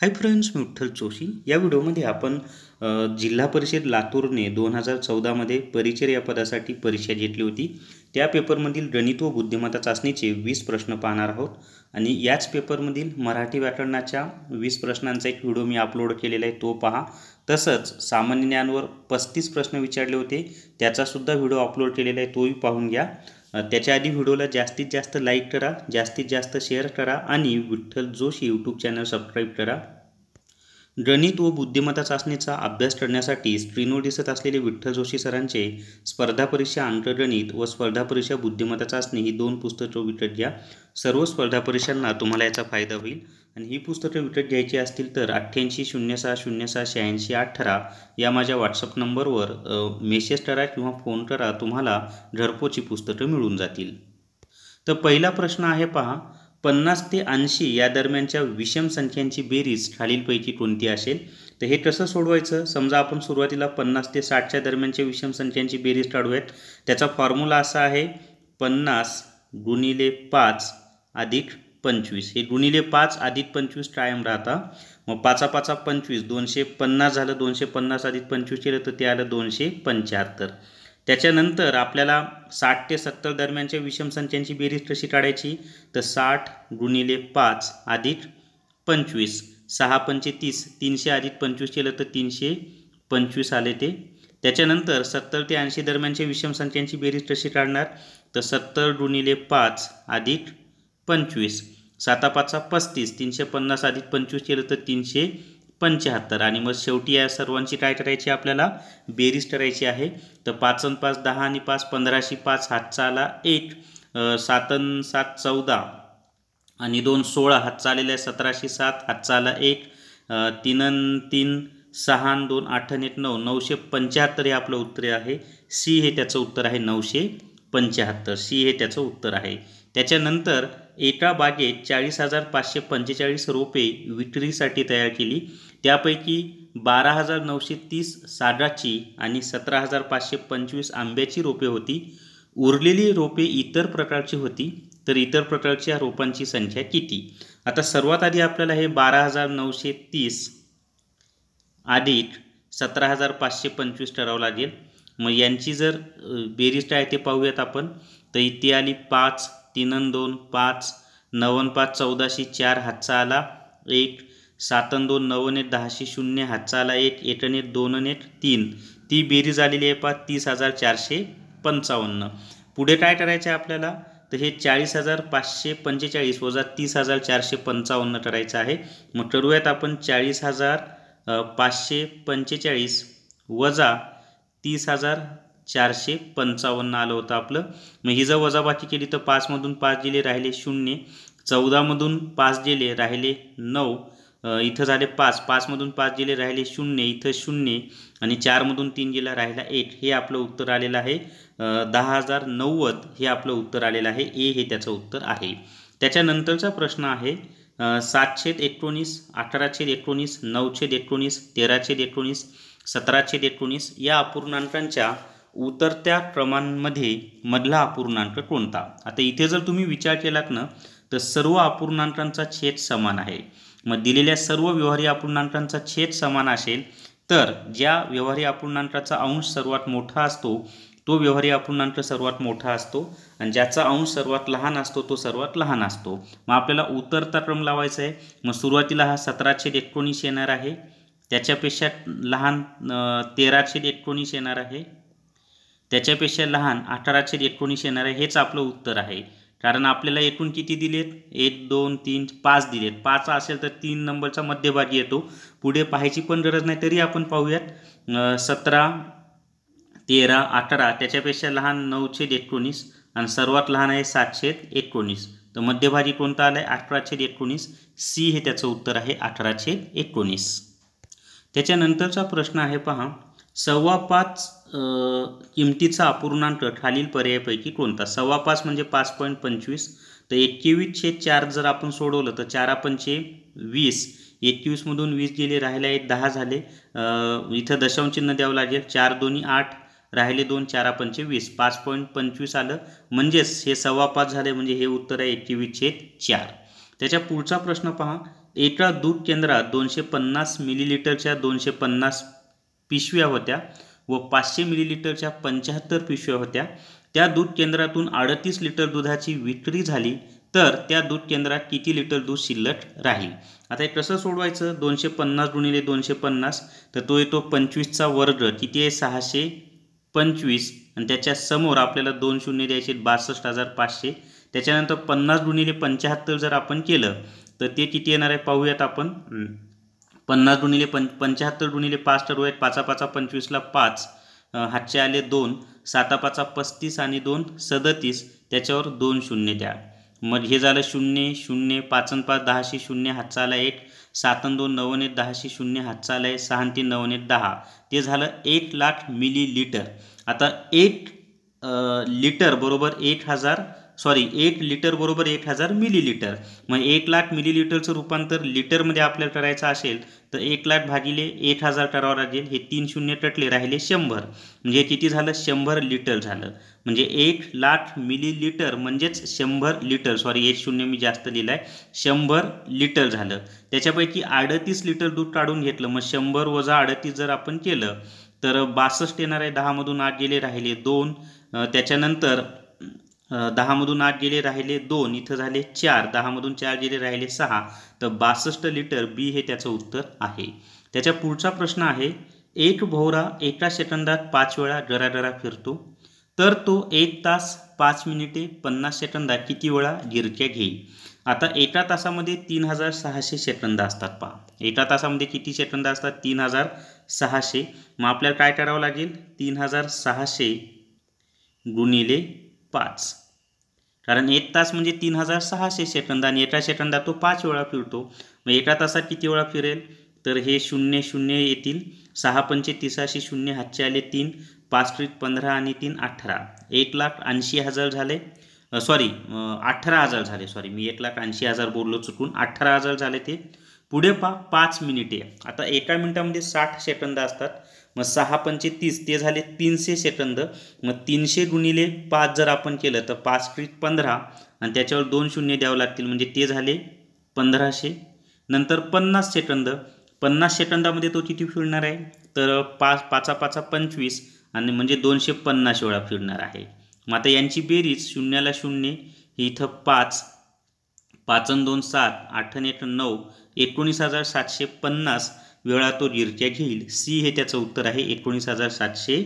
हाय friends मी विठ्ठल जोशी या व्हिडिओमध्ये आपण जिल्हा परिषद लातूरने दोन हजार चौदामध्ये परिचर या पदासाठी परीक्षा घेतली होती त्या पेपरमधील गणित व बुद्धिमत्ता चाचणीचे वीस प्रश्न पाहणार आहोत आणि याच पेपरमधील मराठी व्याकरणाच्या वीस प्रश्नांचा एक व्हिडिओ मी अपलोड केलेला आहे तो पहा तसंच सामान्य ज्ञानवर पस्तीस प्रश्न विचारले होते त्याचासुद्धा व्हिडिओ अपलोड केलेला आहे तोही पाहून घ्या त्याच्या आधी व्हिडिओला जास्तीत जास्त लाईक करा जास्तीत जास्त शेअर करा आणि Vitthal Joshi YouTube channel subscribe करा गणित व बुद्धिमत्ता चाचणीचा अभ्यास करण्यासाठी स्क्रीनवर दिसत असलेले विठ्ठल जोशी सरांचे स्पर्धा परीक्षा अंकगणित व स्पर्धा परीक्षा बुद्धिमत्ता चाचणी ही दोन पुस्तकं विकत घ्या सर्व स्पर्धा परीक्षांना तुम्हाला याचा फायदा होईल आणि ही पुस्तकं विकत घ्यायची असतील तर अठ्ठ्याऐंशी शून्य सहा शून्य सहा शहाऐंशी अठरा या माझ्या व्हॉट्सअप नंबरवर मेसेज करा किंवा फोन करा तुम्हाला घरपोची पुस्तकं मिळून जातील तर पहिला प्रश्न आहे पहा पन्नास ते ऐंशी या दरम्यानच्या विषम संख्यांची बेरीज खालीलपैकी कोणती असेल तर हे कसं सोडवायचं समजा आपण सुरुवातीला पन्नास ते साठच्या दरम्यानच्या विषम संख्यांची बेरीज काढूयात त्याचा फॉर्म्युला असा आहे पन्नास गुणिले पाच अधिक पंचवीस हे गुणिले पाच अधिक पंचवीस कायम राहता मग पाचा पाचा पंचवीस दोनशे पन्नास झालं दोनशे पन्नास अधिक पंचवीस केलं तर ते आलं दोनशे पंच्याहत्तर त्याच्यानंतर आपल्याला साठ ते सत्तर दरम्यानच्या विषम संख्यांची बेरीज कशी काढायची तर साठ गुणिले पाच अधिक पंचवीस सहा पंचे तीस तीनशे अधिक पंचवीस केलं तर तीनशे पंचवीस आले ते त्याच्यानंतर सत्तर ते ऐंशी दरम्यानच्या विषम संख्यांची बेरीज कशी काढणार तर सत्तर गुणिले पाच अधिक पंचवीस सातापाचा पस्तीस तीनशे पन्नास अधिक पंचवीस केलं तर तीनशे पंच्याहत्तर आणि मग शेवटी या सर्वांची काय करायची आपल्याला बेरीज करायची आहे तर पाचन पाच दहा आणि पाच पंधराशे पाच हातचा आला एक सातन सात चौदा आणि दोन सोळा हातचा आलेला आहे सतराशे सात हातचा आला एक तीनन तीन सहा दोन आठ एक नऊ नऊशे पंच्याहत्तर हे आपलं उत्तर आहे सी हे त्याचं उत्तर आहे नऊशे पंच्याहत्तर सी हे त्याचं उत्तर आहे त्याच्यानंतर एका बागेत चाळीस हजार पाचशे पंचेचाळीस रोपे विक्रीसाठी तयार केली त्यापैकी बारा हजार नऊशे तीस साडाची आणि सतरा हजार पाचशे पंचवीस आंब्याची रोपे होती उरलेली रोपे इतर प्रकारची होती तर इतर प्रकारच्या रोपांची संख्या किती आता सर्वात आधी आपल्याला हे बारा हजार नऊशे तीस अधिक सतरा हजार पाचशे पंचवीस ठरावं लागेल मग यांची जर बेरीज काय ते पाहूयात आपण तर इथे आली पाच तीनन दोन पाच नवन पाच चौदाशे चार हातचा आला एक सातन दोन नवन एक दहाशे शून्य हातचा आला एक एटन एक दोन एक तीन ती बेरीज झालेली आहे पहा तीस हजार चारशे पंचावन्न पुढे काय करायचं आहे आपल्याला तर हे चाळीस हजार पाचशे पंचेचाळीस वजा तीस हजार चारशे पंचावन्न करायचं आहे मग करूयात आपण चाळीस हजार पाचशे पंचेचाळीस वजा तीस हजार चारशे पंचावन्न आलं होतं आपलं मग ही जर वजाबाकी केली तर पाचमधून पाच गेले राहिले शून्य चौदामधून पाच गेले राहिले नऊ इथं झाले पाच पाचमधून पाच गेले राहिले शून्य इथं शून्य आणि चारमधून तीन गेला राहिला एक हे आपलं उत्तर आलेलं आहे दहा हजार नव्वद हे आपलं उत्तर आलेलं आहे ए हे त्याचं उत्तर आहे त्याच्यानंतरचा प्रश्न आहे सातशेद एकोणीस अठराशेद एकोणीस नऊशेद एकोणीस तेराशेद एकोणीस सतराशेद एकोणीस या अपूर्णांकांच्या उतरत्या क्रमांमध्ये मधला अपूर्णांक कोणता आता इथे जर तुम्ही विचार केलात ना तर सर्व अपूर्णांकांचा छेद समान आहे मग दिलेल्या सर्व व्यवहारी अपूर्णांकांचा छेद समान असेल तर ज्या व्यवहारी अपूर्णांकाचा अंश सर्वात मोठा असतो तो व्यवहारी अपूर्णांक सर्वात मोठा असतो आणि ज्याचा अंश सर्वात लहान असतो तो सर्वात लहान असतो मग आपल्याला उतरता क्रम लावायचा आहे मग सुरुवातीला हा छेद एकोणीस येणार आहे त्याच्यापेक्षा लहान छेद एकोणीस येणार आहे त्याच्यापेक्षा लहान अठराशे एकोणीस येणार आहे हेच आपलं उत्तर आहे कारण आपल्याला एकूण किती दिलेत एक दोन तीन पाच दिलेत पाच असेल तर तीन नंबरचा मध्यभागी येतो पुढे पाहायची पण गरज नाही तरी आपण पाहूयात सतरा तेरा अठरा त्याच्यापेक्षा लहान नऊशे एकोणीस आणि सर्वात लहान आहे सातशे एकोणीस तर मध्यभागी कोणता आला आहे अठराशे एकोणीस सी हे त्याचं उत्तर आहे अठराशे एकोणीस त्याच्यानंतरचा प्रश्न आहे पहा सव्वा पाच किमतीचा अपूर्णांक खालील पर्यायापैकी कोणता सव्वा पाच म्हणजे पाच पॉईंट पंचवीस तर छेद चार जर आपण सोडवलं तर चारा पंचे वीस एकवीसमधून वीस गेले राहिले आहेत दहा झाले इथं दशांशचिन्ह द्यावं लागेल चार दोन्ही आठ राहिले दोन चारा पंचे वीस पाच पॉईंट पंचवीस आलं म्हणजेच हे सव्वा पाच झाले म्हणजे हे उत्तर आहे एकवीसशे चार त्याच्या पुढचा प्रश्न पहा एका दूध केंद्रात दोनशे पन्नास मिलीलिटरच्या दोनशे पन्नास पिशव्या होत्या व पाचशे मिलीलिटरच्या पंच्याहत्तर पिशव्या होत्या त्या दूध केंद्रातून अडतीस लिटर दुधाची विक्री झाली तर त्या दूध केंद्रात किती लिटर दूध शिल्लक राहील आता हे कसं सोडवायचं दोनशे पन्नास गुणिले दोनशे पन्नास तर तो येतो पंचवीसचा वर्ग किती आहे सहाशे पंचवीस आणि त्याच्या समोर आपल्याला दोन शून्य द्यायचे बासष्ट हजार पाचशे त्याच्यानंतर पन्नास गुणिले पंच्याहत्तर जर आपण केलं तर ते किती येणार आहे पाहूयात आपण पन्नास गुणिले पं पंच्याहत्तर गुणिले पाच ठरवू आहेत पाचा पाचा पंचवीसला पाच हातचे आले दोन साता पाचा पस्तीस आणि दोन सदतीस त्याच्यावर दोन शून्य द्या मग हे झालं शून्य शून्य पाचन पाच दहाशे शून्य हातचा आला एक सातन दोन नवनेत दहाशे शून्य हातचा आला आहे सहा तीन नवनेत दहा ते झालं एक लाख मिली लिटर आता एक लिटर बरोबर एक हजार सॉरी एक लिटर बरोबर एक हजार मिलीलिटर मग एक लाख मिलीलिटरचं रूपांतर लिटरमध्ये आपल्याला करायचं असेल तर एक लाख भागिले एक हजार करावं लागेल हे तीन शून्य टटले राहिले शंभर म्हणजे किती झालं शंभर लिटर झालं म्हणजे एक लाख मिलीलिटर म्हणजेच शंभर लिटर सॉरी एक शून्य मी जास्त लिहिलं आहे शंभर लिटर झालं त्याच्यापैकी अडतीस लिटर दूध काढून घेतलं मग शंभर वजा अडतीस जर आपण केलं तर बासष्ट येणार आहे दहामधून आठ गेले राहिले दोन त्याच्यानंतर दहामधून आठ गेले राहिले दोन इथं झाले चार दहामधून चार गेले राहिले सहा तर बासष्ट लिटर बी हे त्याचं उत्तर आहे त्याच्या पुढचा प्रश्न आहे एक भोवरा एका सेकंदात पाच वेळा गरागरा फिरतो तर तो एक तास पाच मिनिटे पन्नास सेकंदात किती वेळा गिरक्या घेईल आता एका तासामध्ये तीन हजार सहाशे सेकंद असतात पहा एका तासामध्ये किती सेकंद असतात तीन हजार सहाशे मग आपल्याला काय करावं लागेल तीन हजार सहाशे गुणिले पाच कारण एक तास म्हणजे तीन हजार सहाशे सेकंद आणि एका सेकंदात तो पाच वेळा फिरतो मग एका तासात किती वेळा फिरेल तर हे शून्य शून्य येतील सहा पंचे तिसाशे शून्य हातचे आले तीन पाच ट्रिक पंधरा आणि तीन अठरा एक लाख ऐंशी हजार झाले सॉरी अठरा हजार झाले सॉरी मी एक लाख ऐंशी हजार बोललो चुकून अठरा हजार झाले ते पुढे पा पाच मिनिटे आता एका मिनिटामध्ये साठ सेकंद असतात मग सहा पंचे तीस ते झाले तीनशे सेकंद मग तीनशे गुणिले पाच जर आपण केलं तर पाच ट्रिक पंधरा आणि त्याच्यावर दोन शून्य द्यावं लागतील म्हणजे ते झाले पंधराशे नंतर पन्नास सेकंद पन्नास सेकंदामध्ये तो किती फिरणार आहे तर पाच पाचा पाचा पंचवीस आणि म्हणजे दोनशे पन्नास वेळा फिरणार आहे मग आता यांची बेरीज शून्याला शून्य इथं पाच पाचन दोन सात आठ एक नऊ एकोणीस हजार सातशे पन्नास वेळा तो निर्णय घेईल सी हे त्याचं उत्तर आहे एकोणीस हजार सातशे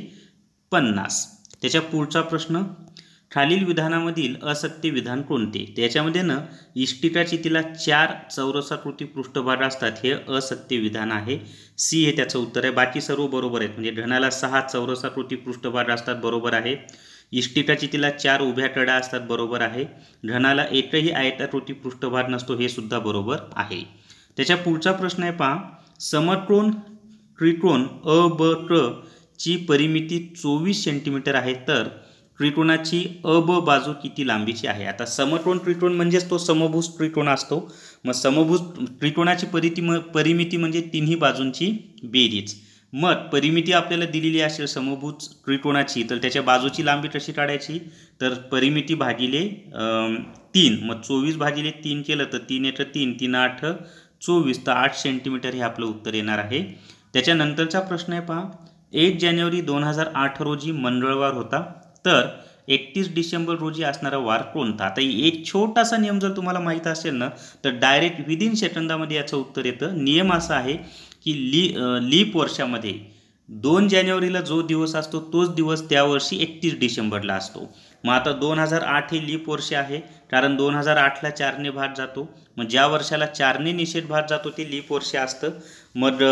पन्नास त्याच्या पुढचा प्रश्न खालील विधानामधील असत्य विधान कोणते त्याच्यामध्ये न इष्टिकाची तिला चार चौरसाकृती पृष्ठभाग असतात हे असत्य विधान आहे सी हे त्याचं उत्तर आहे बाकी सर्व बरोबर आहेत म्हणजे घणाला सहा चौरसाकृती पृष्ठभाग असतात बरोबर आहे इष्टिकाची तिला चार उभ्या कडा असतात बरोबर आहे घणाला एकही आयताकृती पृष्ठभाग नसतो हे सुद्धा बरोबर आहे त्याच्या पुढचा प्रश्न आहे पहा समट्रोन त्रिकोण अ ब ट्र ची परिमिती चोवीस सेंटीमीटर आहे तर त्रिकोणाची अ ब बाजू किती लांबीची आहे आता समट्रोन त्रिकोण म्हणजेच तो समभुज त्रिकोण असतो मग समभुज त्रिकोणाची परिती म परिमिती म्हणजे तिन्ही बाजूंची बेरीज मग परिमिती आपल्याला दिलेली असेल समभूत त्रिकोणाची तर त्याच्या बाजूची लांबी कशी काढायची तर परिमिती भागिले तीन मग चोवीस भागिले तीन केलं तर तीन एक तीन तीन आठ चोवीस तर आठ सेंटीमीटर हे आपलं उत्तर येणार आहे त्याच्यानंतरचा प्रश्न आहे पहा एक जानेवारी दोन हजार आठ रोजी मंगळवार होता तर एकतीस डिसेंबर रोजी असणारा वार कोणता आता एक छोटासा नियम जर तुम्हाला माहीत असेल ना तर डायरेक्ट विदिन सेकंदामध्ये याचं उत्तर येतं नियम असा आहे की ली लीप वर्षामध्ये दोन जानेवारीला जो दिवस असतो तोच दिवस त्या वर्षी एकतीस डिसेंबरला असतो मग आता दोन हजार आठ ही लीप वर्ष आहे कारण दोन हजार आठला चारने भाग जातो मग ज्या वर्षाला चारने निषेध भाग जातो ते लीप वर्ष असतं मग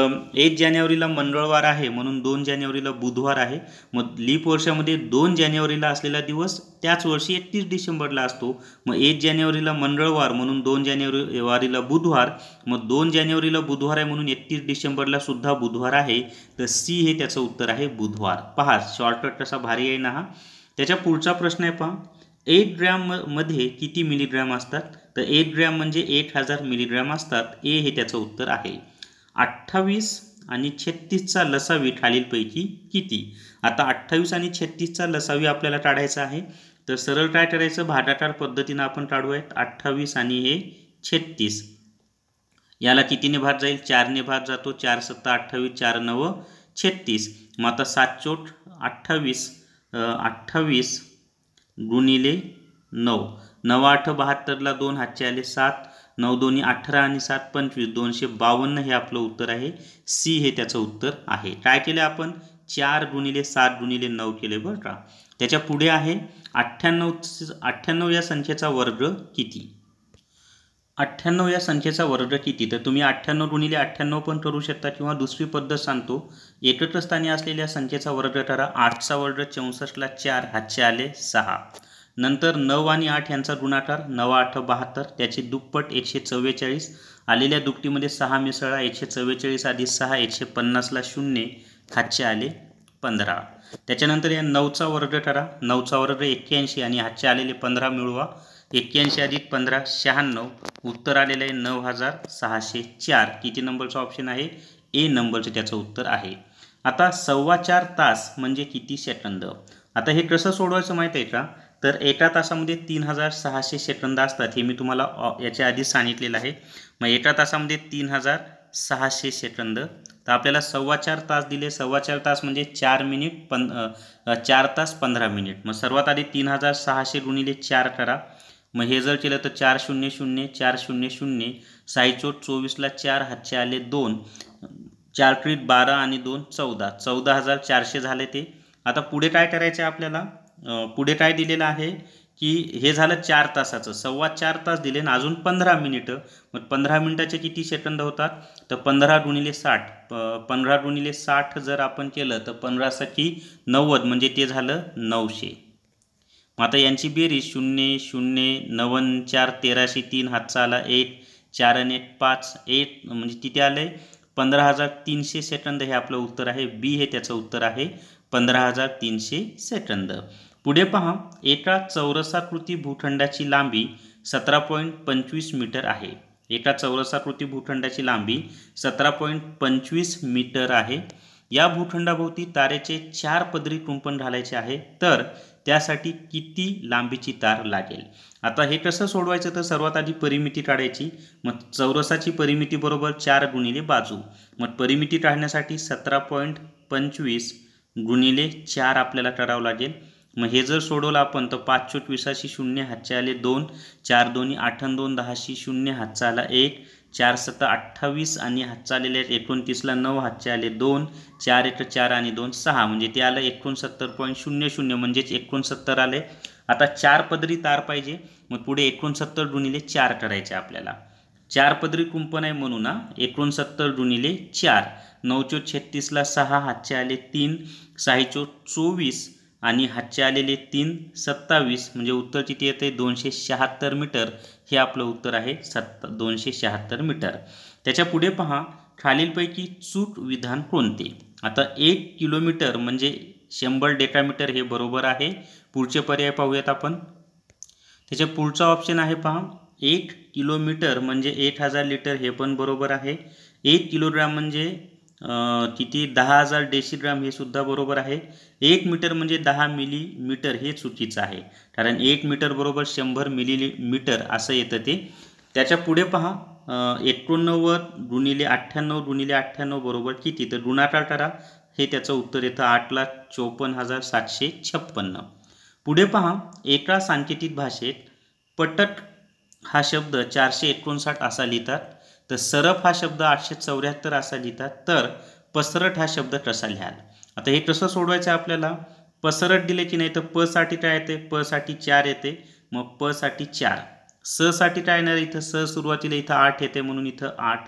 एक जानेवारीला मंगळवार आहे म्हणून दोन जानेवारीला बुधवार आहे मग लीप वर्षामध्ये दोन जानेवारीला असलेला दिवस त्याच वर्षी एकतीस डिसेंबरला असतो मग एक जानेवारीला मंगळवार म्हणून दोन जानेवारीवारीला बुधवार मग दोन जानेवारीला बुधवार आहे म्हणून एकतीस डिसेंबरला सुद्धा बुधवार आहे तर सी हे त्याचं उत्तर आहे बुधवार पहा शॉर्टकट कसा भारी आहे ना हा त्याच्या पुढचा प्रश्न आहे पहा एक ग्रॅममध्ये किती मिलीग्रॅम असतात तर एट ग्रॅम म्हणजे एक हजार मिलीग्रॅम असतात ए हे त्याचं उत्तर आहे अठ्ठावीस आणि छत्तीसचा लसावी खालीलपैकी किती आता अठ्ठावीस आणि छत्तीसचा लसावी आपल्याला टाळायचा आहे तर सरळ काय करायचं भागाकार पद्धतीनं आपण टाळूयात अठ्ठावीस आणि हे छत्तीस याला कितीने भाग जाईल चारने भाग जातो चार सत्ता अठ्ठावीस चार नव छत्तीस मग आता सात चोट अठ्ठावीस अठ्ठावीस गुणिले नऊ नऊ आठ बहात्तरला दोन हातचे आले सात नऊ दोन्ही अठरा आणि सात पंचवीस दोनशे बावन्न हे आपलं उत्तर आहे सी हे त्याचं उत्तर आहे काय केलं आपण चार गुणिले सात गुणिले नऊ केले बरं का त्याच्या पुढे आहे अठ्ठ्याण्णव अठ्ठ्याण्णव या संख्येचा वर्ग किती अठ्ठ्याण्णव या संख्येचा वर्ग किती तर तुम्ही अठ्ठ्याण्णव गुणिले अठ्ठ्याण्णव पण करू शकता किंवा दुसरी पद्धत सांगतो एकत्र स्थानी असलेल्या संख्येचा वर्ग ठरा आठचा वर्ग चौसष्टला चार हातचे आले सहा नंतर नऊ आणि आठ यांचा गुणाकार नवा आठ बहात्तर त्याचे दुप्पट एकशे चव्वेचाळीस आलेल्या दुपटीमध्ये सहा मिसळा एकशे चव्वेचाळीस आधी सहा एकशे पन्नासला शून्य हातचे आले पंधरा त्याच्यानंतर या नऊचा वर्ग ठरा नऊचा वर्ग एक्क्याऐंशी आणि हातचे आलेले पंधरा मिळवा एक्क्याऐंशी अधिक पंधरा शहाण्णव उत्तर आलेलं आहे नऊ हजार सहाशे चार किती नंबरचा ऑप्शन आहे ए नंबरचं त्याचं उत्तर आहे आता सव्वा चार तास म्हणजे किती सेकंद आता हे कसं सोडवायचं माहीत आहे का तर एका तासामध्ये तीन हजार सहाशे सेकंद असतात हे मी तुम्हाला याच्या आधीच सांगितलेलं आहे मग एका तासामध्ये तीन हजार सहाशे सेकंद तर आपल्याला सव्वा चार तास दिले सव्वा चार तास म्हणजे चार मिनिट पं चार तास पंधरा मिनिट मग सर्वात आधी तीन हजार सहाशे गुणिले चार करा मग हे जर केलं तर चार शून्य शून्य चार शून्य शून्य साईचोट चोवीसला चार हातचे आले दोन चार ट्रीट बारा आणि दोन चौदा चौदा हजार चारशे झाले ते आता पुढे काय करायचं आहे आपल्याला पुढे काय दिलेलं आहे की हे झालं चार तासाचं सव्वा चार तास दिले ना अजून पंधरा मिनिटं मग पंधरा मिनिटाचे किती सेकंद होतात तर पंधरा गुणिले साठ प पंधरा गुणिले साठ जर आपण केलं तर पंधरा सखी नव्वद म्हणजे ते झालं नऊशे मग आता यांची बेरीज शून्य शून्य नवन चार तेराशे तीन हात चाला एक चार आणि एट पाच एट म्हणजे किती आलं आहे पंधरा हजार तीनशे सेकंद हे आपलं उत्तर आहे बी हे त्याचं उत्तर आहे पंधरा हजार तीनशे सेकंद पुढे पहा एका चौरसाकृती भूखंडाची लांबी सतरा पॉईंट पंचवीस मीटर आहे एका चौरसाकृती भूखंडाची लांबी सतरा पॉईंट पंचवीस मीटर आहे या भूखंडाभोवती तारेचे चार पदरी कुंपण घालायचे आहे तर त्यासाठी किती लांबीची तार लागेल आता हे कसं सोडवायचं तर सर्वात आधी परिमिती काढायची मग चौरसाची परिमिती बरोबर चार गुणिले बाजू मग परिमिती काढण्यासाठी सतरा पॉईंट पंचवीस गुणिले चार आपल्याला करावं लागेल मग हे जर सोडवलं आपण तर पाच चोट शून्य हातचे आले दोन चार दोन्ही आठन दोन दहाशी शून्य हातचा आला एक चार सत्ता अठ्ठावीस आणि हातचा आलेले आहेत एकोणतीसला नऊ हातचे आले दोन चार एक चार आणि दोन सहा म्हणजे ते आलं एकोणसत्तर पॉईंट शून्य शून्य म्हणजेच एकोणसत्तर आले आता चार पदरी तार पाहिजे मग पुढे एकोणसत्तर गुणिले चार करायचे आपल्याला चार पदरी कुंपन आहे म्हणून ना एकोणसत्तर गुणिले चार नऊचो छत्तीसला सहा हातचे आले तीन सहाचो चोवीस आणि हातचे आलेले तीन सत्तावीस म्हणजे उत्तर किती येते दोनशे शहात्तर मीटर हे आपलं उत्तर आहे सत्तर दोनशे शहात्तर मीटर त्याच्या पुढे पहा खालीलपैकी चूक विधान कोणते आता एक किलोमीटर म्हणजे शंभर डेकामीटर हे बरोबर आहे पुढचे पर्याय पाहूयात आपण त्याच्या पुढचा ऑप्शन आहे पहा एक किलोमीटर म्हणजे एक हजार लिटर हे पण बरोबर आहे एक किलोग्राम म्हणजे किती दहा हजार डेसिग्राम हे सुद्धा बरोबर आहे एक मीटर म्हणजे दहा मिली मीटर हे चुकीचं आहे कारण एक मीटर बरोबर शंभर मिली मीटर असं येतं ते त्याच्या पुढे पहा एकोणनव्वद गुणिले अठ्ठ्याण्णव गुणिले अठ्ठ्याण्णव बरोबर किती तर गुणाकार करा हे त्याचं उत्तर येतं आठ लाख चौपन्न हजार सातशे छप्पन्न पुढे पहा एका सांकेतिक भाषेत पटक हा शब्द चारशे एकोणसाठ असा लिहितात तर सरफ हा शब्द आठशे चौऱ्याहत्तर असा लिहितात तर पसरट हा शब्द कसा लिहाल आता हे कसं सोडवायचं आपल्याला पसरट दिले की नाही तर प साठी काय येते प साठी चार येते मग प साठी चार स साठी काय येणार इथं स सुरुवातीला इथं आठ येते म्हणून इथं आठ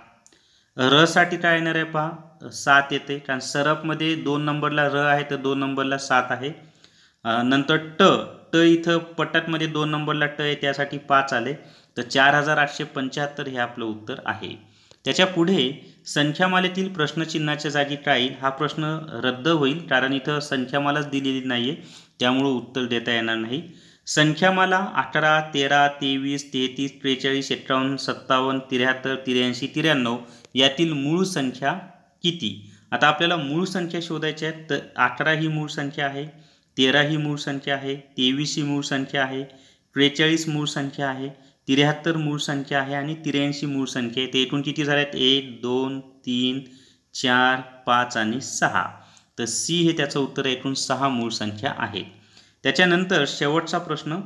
र साठी काय येणार आहे पहा सात येते कारण सरफमध्ये दोन नंबरला र आहे तर दोन नंबरला सात आहे नंतर ट ट इथं मध्ये दोन नंबरला ट आहे त्यासाठी पाच आले तर चार हजार आठशे पंच्याहत्तर हे आपलं उत्तर आहे त्याच्या पुढे संख्यामालेतील प्रश्नचिन्हाच्या जागी टाळी हा प्रश्न रद्द होईल कारण इथं संख्यामालाच दिलेली नाही आहे त्यामुळं उत्तर देता येणार नाही संख्यामाला अठरा तेरा तेवीस तेहतीस त्रेचाळीस एकावन्न सत्तावन्न त्र्याहत्तर त्र्याऐंशी त्र्याण्णव यातील मूळ संख्या किती आता आपल्याला मूळ संख्या शोधायच्या आहेत तर अठरा ही मूळ संख्या आहे तेरा ही मूळ संख्या आहे तेवीस ही मूळ संख्या आहे त्रेचाळीस मूळ संख्या आहे त्र्याहत्तर मूळ संख्या आहे आणि त्र्याऐंशी मूळ संख्या आहे ते एकूण किती आहेत एक दोन तीन चार पाच आणि सहा तर सी हे त्याचं उत्तर एकूण सहा मूळ संख्या आहे त्याच्यानंतर शेवटचा प्रश्न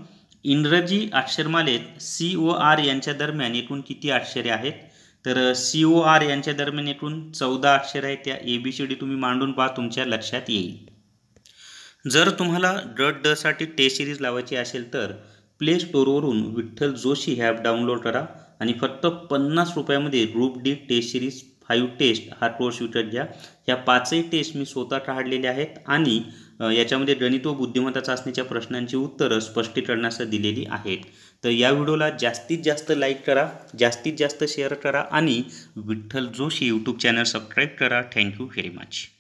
इंग्रजी अक्षरमालेत सी ओ आर यांच्या दरम्यान एकूण किती अक्षरे आहेत तर सी ओ आर यांच्या दरम्यान एकूण चौदा अक्षरे आहेत त्या ए बी सी डी तुम्ही मांडून पहा तुमच्या लक्षात येईल जर तुम्हाला डट डसाठी टेस्ट सिरीज लावायची असेल तर प्ले स्टोअरवरून विठ्ठल जोशी हे ॲप डाउनलोड करा आणि फक्त पन्नास रुपयामध्ये group D test series five test हा कोर्स विकत घ्या ह्या पाचही टेस्ट मी स्वतः काढलेले आहेत आणि याच्यामध्ये गणित व बुद्धिमत्ता चाचणीच्या प्रश्नांची उत्तरं स्पष्टीकरणासह दिलेली आहेत तर या व्हिडिओला जास्तीत जास्त लाईक करा जास्तीत जास्त शेअर करा आणि Vitthal Joshi YouTube channel subscribe करा थँक्यू व्हेरी मच